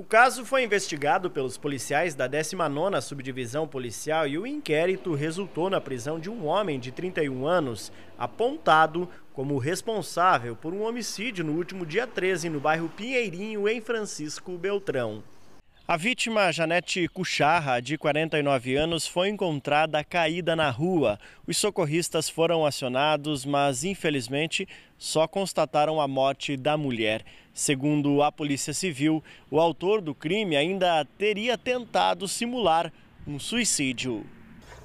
O caso foi investigado pelos policiais da 19ª Subdivisão Policial e o inquérito resultou na prisão de um homem de 31 anos, apontado como responsável por um homicídio no último dia 13 no bairro Pinheirinho, em Francisco Beltrão. A vítima, Janete Cucharra, de 49 anos, foi encontrada caída na rua. Os socorristas foram acionados, mas infelizmente só constataram a morte da mulher. Segundo a Polícia Civil, o autor do crime ainda teria tentado simular um suicídio.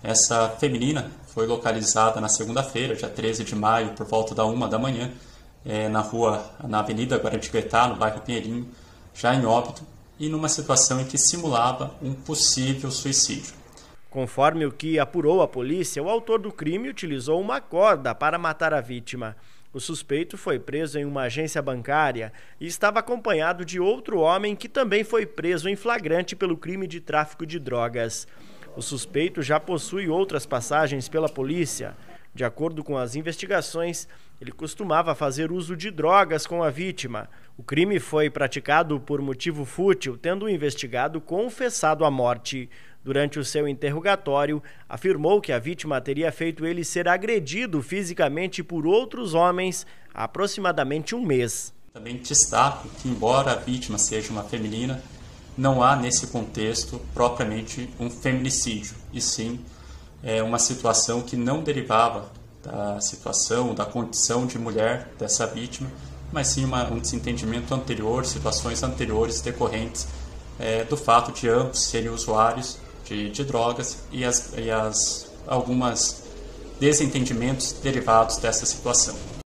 Essa feminina foi localizada na segunda-feira, dia 13 de maio, por volta da uma da manhã, eh, na rua, na Avenida Guaratinguetá, no bairro Pinheirinho, já em óbito e numa situação em que simulava um possível suicídio. Conforme o que apurou a polícia, o autor do crime utilizou uma corda para matar a vítima. O suspeito foi preso em uma agência bancária e estava acompanhado de outro homem que também foi preso em flagrante pelo crime de tráfico de drogas. O suspeito já possui outras passagens pela polícia. De acordo com as investigações, ele costumava fazer uso de drogas com a vítima. O crime foi praticado por motivo fútil, tendo o investigado confessado a morte. Durante o seu interrogatório, afirmou que a vítima teria feito ele ser agredido fisicamente por outros homens há aproximadamente um mês. Também destaco que, embora a vítima seja uma feminina, não há nesse contexto propriamente um feminicídio, e sim é, uma situação que não derivava da situação, da condição de mulher dessa vítima, mas sim uma, um desentendimento anterior, situações anteriores decorrentes é, do fato de ambos serem usuários de, de drogas e, as, e as, algumas desentendimentos derivados dessa situação.